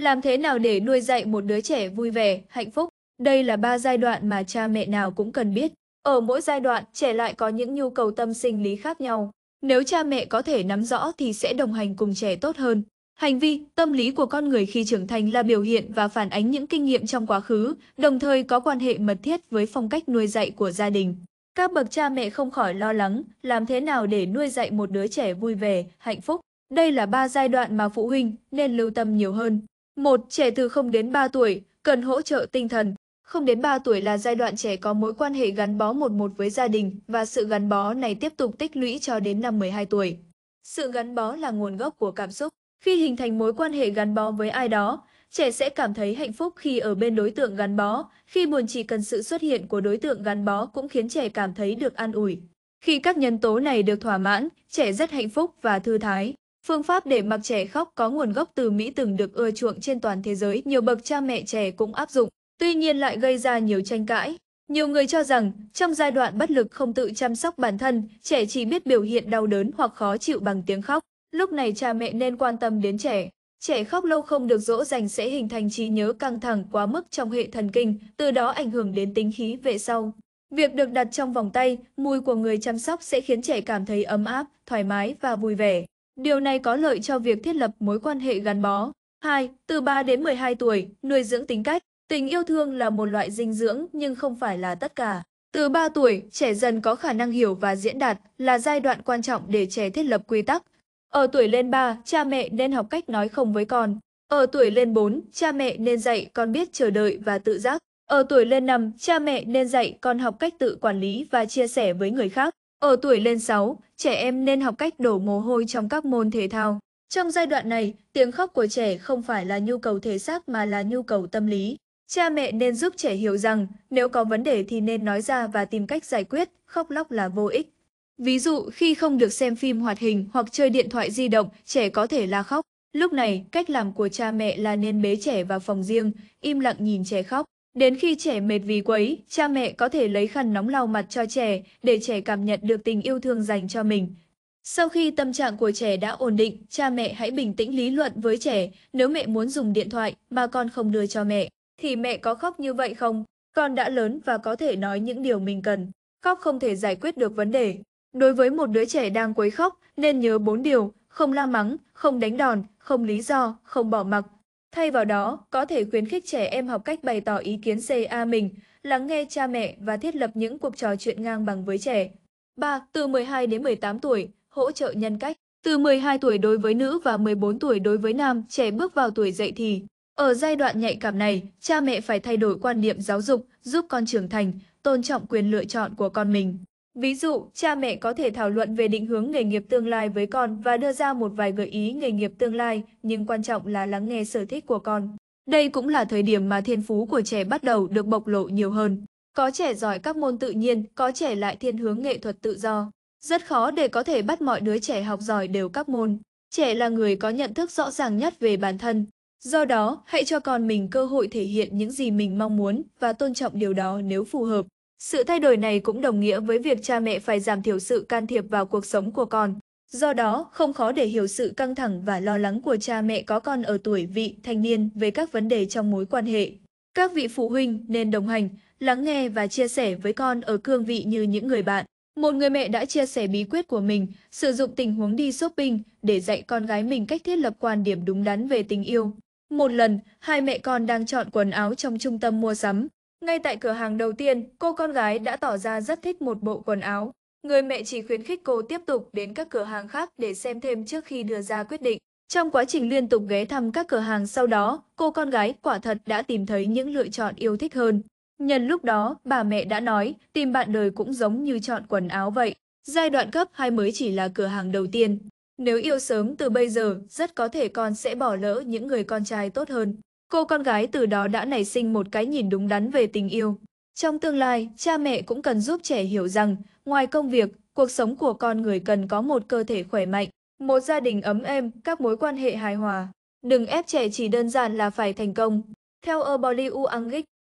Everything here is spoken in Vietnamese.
Làm thế nào để nuôi dạy một đứa trẻ vui vẻ, hạnh phúc? Đây là ba giai đoạn mà cha mẹ nào cũng cần biết. Ở mỗi giai đoạn, trẻ lại có những nhu cầu tâm sinh lý khác nhau. Nếu cha mẹ có thể nắm rõ thì sẽ đồng hành cùng trẻ tốt hơn. Hành vi, tâm lý của con người khi trưởng thành là biểu hiện và phản ánh những kinh nghiệm trong quá khứ, đồng thời có quan hệ mật thiết với phong cách nuôi dạy của gia đình. Các bậc cha mẹ không khỏi lo lắng, làm thế nào để nuôi dạy một đứa trẻ vui vẻ, hạnh phúc. Đây là ba giai đoạn mà phụ huynh nên lưu tâm nhiều hơn. 1. Trẻ từ 0 đến 3 tuổi, cần hỗ trợ tinh thần. 0 đến 3 tuổi là giai đoạn trẻ có mối quan hệ gắn bó một một với gia đình và sự gắn bó này tiếp tục tích lũy cho đến năm 12 tuổi. Sự gắn bó là nguồn gốc của cảm xúc. Khi hình thành mối quan hệ gắn bó với ai đó, trẻ sẽ cảm thấy hạnh phúc khi ở bên đối tượng gắn bó, khi buồn chỉ cần sự xuất hiện của đối tượng gắn bó cũng khiến trẻ cảm thấy được an ủi. Khi các nhân tố này được thỏa mãn, trẻ rất hạnh phúc và thư thái. Phương pháp để mặc trẻ khóc có nguồn gốc từ Mỹ từng được ưa chuộng trên toàn thế giới, nhiều bậc cha mẹ trẻ cũng áp dụng, tuy nhiên lại gây ra nhiều tranh cãi. Nhiều người cho rằng, trong giai đoạn bất lực không tự chăm sóc bản thân, trẻ chỉ biết biểu hiện đau đớn hoặc khó chịu bằng tiếng khóc. Lúc này cha mẹ nên quan tâm đến trẻ. Trẻ khóc lâu không được dỗ dành sẽ hình thành trí nhớ căng thẳng quá mức trong hệ thần kinh, từ đó ảnh hưởng đến tính khí về sau. Việc được đặt trong vòng tay, mùi của người chăm sóc sẽ khiến trẻ cảm thấy ấm áp, thoải mái và vui vẻ. Điều này có lợi cho việc thiết lập mối quan hệ gắn bó. 2. Từ 3 đến 12 tuổi, nuôi dưỡng tính cách. Tình yêu thương là một loại dinh dưỡng nhưng không phải là tất cả. Từ 3 tuổi, trẻ dần có khả năng hiểu và diễn đạt là giai đoạn quan trọng để trẻ thiết lập quy tắc. Ở tuổi lên 3, cha mẹ nên học cách nói không với con. Ở tuổi lên 4, cha mẹ nên dạy con biết chờ đợi và tự giác. Ở tuổi lên 5, cha mẹ nên dạy con học cách tự quản lý và chia sẻ với người khác. Ở tuổi lên 6, trẻ em nên học cách đổ mồ hôi trong các môn thể thao. Trong giai đoạn này, tiếng khóc của trẻ không phải là nhu cầu thể xác mà là nhu cầu tâm lý. Cha mẹ nên giúp trẻ hiểu rằng nếu có vấn đề thì nên nói ra và tìm cách giải quyết, khóc lóc là vô ích. Ví dụ khi không được xem phim hoạt hình hoặc chơi điện thoại di động, trẻ có thể la khóc. Lúc này, cách làm của cha mẹ là nên bế trẻ vào phòng riêng, im lặng nhìn trẻ khóc. Đến khi trẻ mệt vì quấy, cha mẹ có thể lấy khăn nóng lau mặt cho trẻ để trẻ cảm nhận được tình yêu thương dành cho mình. Sau khi tâm trạng của trẻ đã ổn định, cha mẹ hãy bình tĩnh lý luận với trẻ, nếu mẹ muốn dùng điện thoại mà con không đưa cho mẹ, thì mẹ có khóc như vậy không? Con đã lớn và có thể nói những điều mình cần. Khóc không thể giải quyết được vấn đề. Đối với một đứa trẻ đang quấy khóc, nên nhớ bốn điều, không la mắng, không đánh đòn, không lý do, không bỏ mặc, Thay vào đó, có thể khuyến khích trẻ em học cách bày tỏ ý kiến CA mình, lắng nghe cha mẹ và thiết lập những cuộc trò chuyện ngang bằng với trẻ. 3. Từ 12 đến 18 tuổi, hỗ trợ nhân cách. Từ 12 tuổi đối với nữ và 14 tuổi đối với nam, trẻ bước vào tuổi dậy thì. Ở giai đoạn nhạy cảm này, cha mẹ phải thay đổi quan niệm giáo dục, giúp con trưởng thành, tôn trọng quyền lựa chọn của con mình. Ví dụ, cha mẹ có thể thảo luận về định hướng nghề nghiệp tương lai với con và đưa ra một vài gợi ý nghề nghiệp tương lai, nhưng quan trọng là lắng nghe sở thích của con. Đây cũng là thời điểm mà thiên phú của trẻ bắt đầu được bộc lộ nhiều hơn. Có trẻ giỏi các môn tự nhiên, có trẻ lại thiên hướng nghệ thuật tự do. Rất khó để có thể bắt mọi đứa trẻ học giỏi đều các môn. Trẻ là người có nhận thức rõ ràng nhất về bản thân. Do đó, hãy cho con mình cơ hội thể hiện những gì mình mong muốn và tôn trọng điều đó nếu phù hợp. Sự thay đổi này cũng đồng nghĩa với việc cha mẹ phải giảm thiểu sự can thiệp vào cuộc sống của con. Do đó, không khó để hiểu sự căng thẳng và lo lắng của cha mẹ có con ở tuổi vị thanh niên về các vấn đề trong mối quan hệ. Các vị phụ huynh nên đồng hành, lắng nghe và chia sẻ với con ở cương vị như những người bạn. Một người mẹ đã chia sẻ bí quyết của mình, sử dụng tình huống đi shopping để dạy con gái mình cách thiết lập quan điểm đúng đắn về tình yêu. Một lần, hai mẹ con đang chọn quần áo trong trung tâm mua sắm, ngay tại cửa hàng đầu tiên, cô con gái đã tỏ ra rất thích một bộ quần áo. Người mẹ chỉ khuyến khích cô tiếp tục đến các cửa hàng khác để xem thêm trước khi đưa ra quyết định. Trong quá trình liên tục ghé thăm các cửa hàng sau đó, cô con gái quả thật đã tìm thấy những lựa chọn yêu thích hơn. Nhân lúc đó, bà mẹ đã nói, tìm bạn đời cũng giống như chọn quần áo vậy. Giai đoạn cấp 2 mới chỉ là cửa hàng đầu tiên. Nếu yêu sớm từ bây giờ, rất có thể con sẽ bỏ lỡ những người con trai tốt hơn. Cô con gái từ đó đã nảy sinh một cái nhìn đúng đắn về tình yêu. Trong tương lai, cha mẹ cũng cần giúp trẻ hiểu rằng, ngoài công việc, cuộc sống của con người cần có một cơ thể khỏe mạnh, một gia đình ấm êm, các mối quan hệ hài hòa. Đừng ép trẻ chỉ đơn giản là phải thành công. Theo Erboli Uangic,